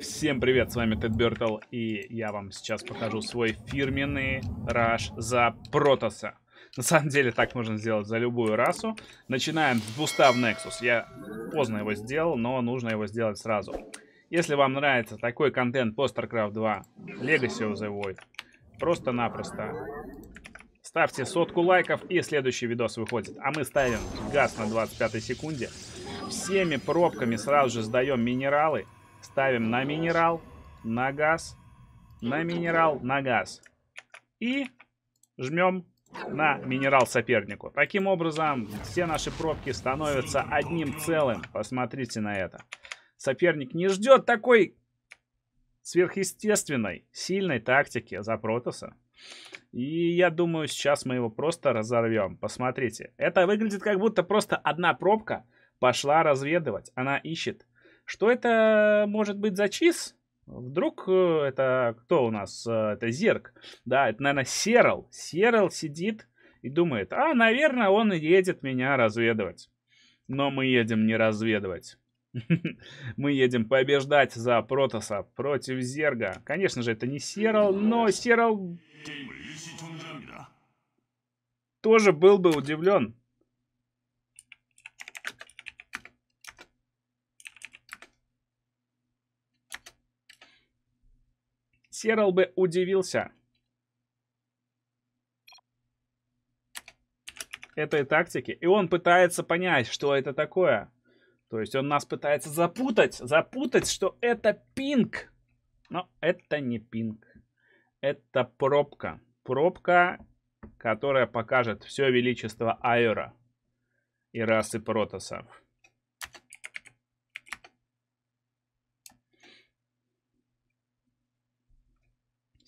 Всем привет, с вами Тед Бертл, и я вам сейчас покажу свой фирменный раш за Протоса. На самом деле так можно сделать за любую расу. Начинаем с буста в Nexus. Я поздно его сделал, но нужно его сделать сразу. Если вам нравится такой контент по StarCraft 2, Legacy of the Void, просто-напросто ставьте сотку лайков и следующий видос выходит. А мы ставим газ на 25 секунде. Всеми пробками сразу же сдаем минералы Ставим на минерал, на газ, на минерал, на газ. И жмем на минерал сопернику. Таким образом, все наши пробки становятся одним целым. Посмотрите на это. Соперник не ждет такой сверхъестественной, сильной тактики за Протаса. И я думаю, сейчас мы его просто разорвем. Посмотрите. Это выглядит как будто просто одна пробка пошла разведывать. Она ищет что это может быть за чиз? Вдруг э, это кто у нас? Э, это Зерк. Да, это, наверное, Серл. Серл сидит и думает, а, наверное, он едет меня разведывать. Но мы едем не разведывать. Мы едем побеждать за Протоса против Зерга. Конечно же, это не Серл, но Серл тоже был бы удивлен. Серал бы удивился. этой тактики, и он пытается понять, что это такое. То есть он нас пытается запутать, запутать, что это пинг. Но это не пинг. Это пробка. Пробка, которая покажет все величество Айора и расы Протосов.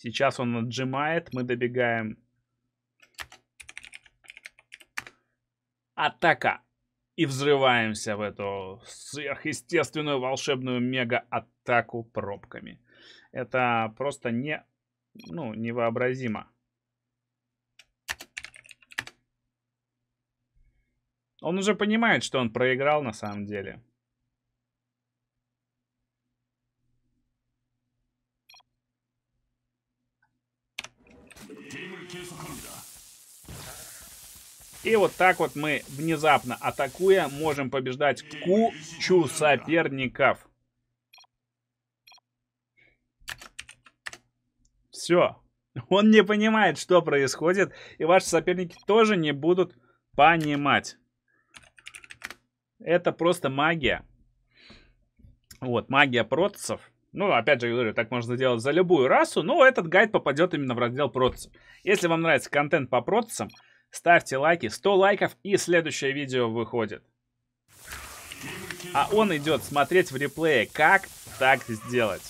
Сейчас он отжимает, мы добегаем. Атака! И взрываемся в эту сверхъестественную волшебную мега-атаку пробками. Это просто не, ну, невообразимо. Он уже понимает, что он проиграл на самом деле. И вот так вот мы, внезапно атакуя, можем побеждать кучу соперников. Все. Он не понимает, что происходит, и ваши соперники тоже не будут понимать. Это просто магия. Вот, магия протцев. Ну, опять же, говорю, так можно делать за любую расу, но этот гайд попадет именно в раздел протцев. Если вам нравится контент по протцам, Ставьте лайки, 100 лайков и следующее видео выходит. А он идет смотреть в реплее, как так сделать.